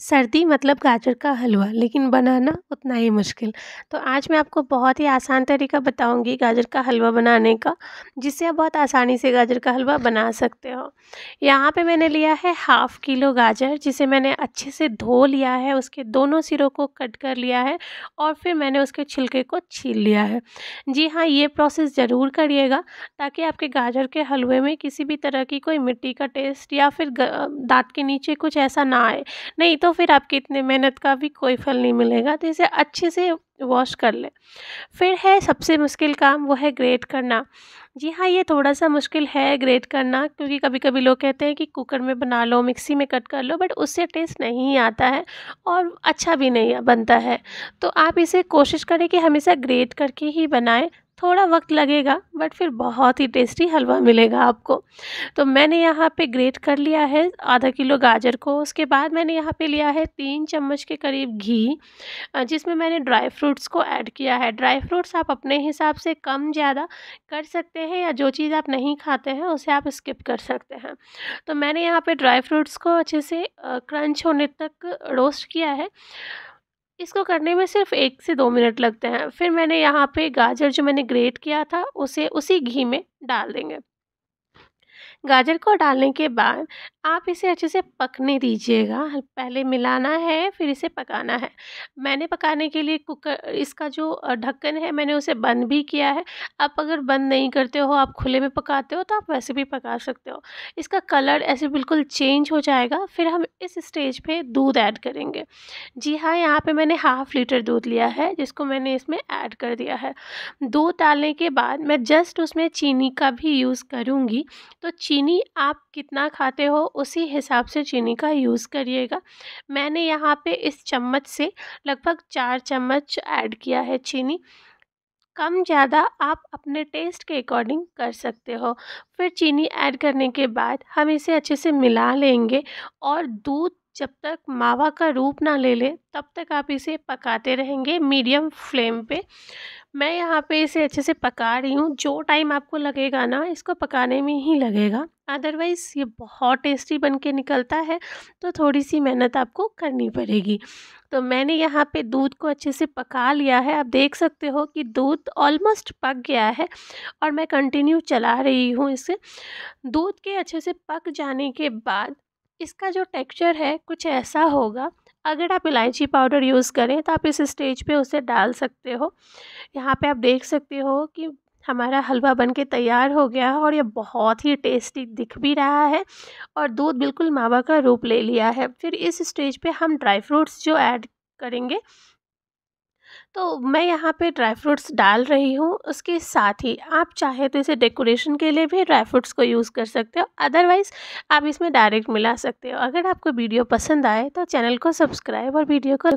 सर्दी मतलब गाजर का हलवा लेकिन बनाना उतना ही मुश्किल तो आज मैं आपको बहुत ही आसान तरीका बताऊंगी गाजर का हलवा बनाने का जिससे आप बहुत आसानी से गाजर का हलवा बना सकते हो यहाँ पे मैंने लिया है हाफ़ किलो गाजर जिसे मैंने अच्छे से धो लिया है उसके दोनों सिरों को कट कर लिया है और फिर मैंने उसके छिलके को छील लिया है जी हाँ ये प्रोसेस ज़रूर करिएगा ताकि आपके गाजर के हलवे में किसी भी तरह की कोई मिट्टी का टेस्ट या फिर दाँत के नीचे कुछ ऐसा ना आए नहीं तो तो फिर आपकी इतने मेहनत का भी कोई फल नहीं मिलेगा तो इसे अच्छे से वॉश कर लें फिर है सबसे मुश्किल काम वो है ग्रेट करना जी हाँ ये थोड़ा सा मुश्किल है ग्रेट करना क्योंकि कभी कभी लोग कहते हैं कि कुकर में बना लो मिक्सी में कट कर लो बट उससे टेस्ट नहीं आता है और अच्छा भी नहीं बनता है तो आप इसे कोशिश करें कि हमेशा ग्रेट करके ही बनाएं थोड़ा वक्त लगेगा बट फिर बहुत ही टेस्टी हलवा मिलेगा आपको तो मैंने यहाँ पे ग्रेट कर लिया है आधा किलो गाजर को उसके बाद मैंने यहाँ पे लिया है तीन चम्मच के करीब घी जिसमें मैंने ड्राई फ्रूट्स को ऐड किया है ड्राई फ्रूट्स आप अपने हिसाब से कम ज़्यादा कर सकते हैं या जो चीज़ आप नहीं खाते हैं उसे आप स्किप कर सकते हैं तो मैंने यहाँ पर ड्राई फ्रूट्स को अच्छे से क्रंच होने तक रोस्ट किया है इसको करने में सिर्फ एक से दो मिनट लगते हैं फिर मैंने यहाँ पे गाजर जो मैंने ग्रेट किया था उसे उसी घी में डाल देंगे गाजर को डालने के बाद आप इसे अच्छे से पकने दीजिएगा पहले मिलाना है फिर इसे पकाना है मैंने पकाने के लिए कुकर इसका जो ढक्कन है मैंने उसे बंद भी किया है आप अगर बंद नहीं करते हो आप खुले में पकाते हो तो आप वैसे भी पका सकते हो इसका कलर ऐसे बिल्कुल चेंज हो जाएगा फिर हम इस स्टेज पे दूध ऐड करेंगे जी हाँ यहाँ पर मैंने हाफ़ लीटर दूध लिया है जिसको मैंने इसमें ऐड कर दिया है दूध डालने के बाद मैं जस्ट उसमें चीनी का भी यूज़ करूँगी तो चीनी चीनी आप कितना खाते हो उसी हिसाब से चीनी का यूज़ करिएगा मैंने यहाँ पे इस चम्मच से लगभग चार चम्मच ऐड किया है चीनी कम ज़्यादा आप अपने टेस्ट के अकॉर्डिंग कर सकते हो फिर चीनी ऐड करने के बाद हम इसे अच्छे से मिला लेंगे और दूध जब तक मावा का रूप ना ले ले तब तक आप इसे पकाते रहेंगे मीडियम फ्लेम पे मैं यहाँ पे इसे अच्छे से पका रही हूँ जो टाइम आपको लगेगा ना इसको पकाने में ही लगेगा अदरवाइज़ ये बहुत टेस्टी बन के निकलता है तो थोड़ी सी मेहनत आपको करनी पड़ेगी तो मैंने यहाँ पे दूध को अच्छे से पका लिया है आप देख सकते हो कि दूध ऑलमोस्ट पक गया है और मैं कंटिन्यू चला रही हूँ इसे दूध के अच्छे से पक जाने के बाद इसका जो टेक्सचर है कुछ ऐसा होगा अगर आप इलायची पाउडर यूज़ करें तो आप इस स्टेज पे उसे डाल सकते हो यहाँ पे आप देख सकते हो कि हमारा हलवा बनके तैयार हो गया है और ये बहुत ही टेस्टी दिख भी रहा है और दूध बिल्कुल मावा का रूप ले लिया है फिर इस स्टेज पे हम ड्राई फ्रूट्स जो ऐड करेंगे तो मैं यहाँ पे ड्राई फ्रूट्स डाल रही हूँ उसके साथ ही आप चाहे तो इसे डेकोरेशन के लिए भी ड्राई फ्रूट्स को यूज़ कर सकते हो अदरवाइज़ आप इसमें डायरेक्ट मिला सकते हो अगर आपको वीडियो पसंद आए तो चैनल को सब्सक्राइब और वीडियो को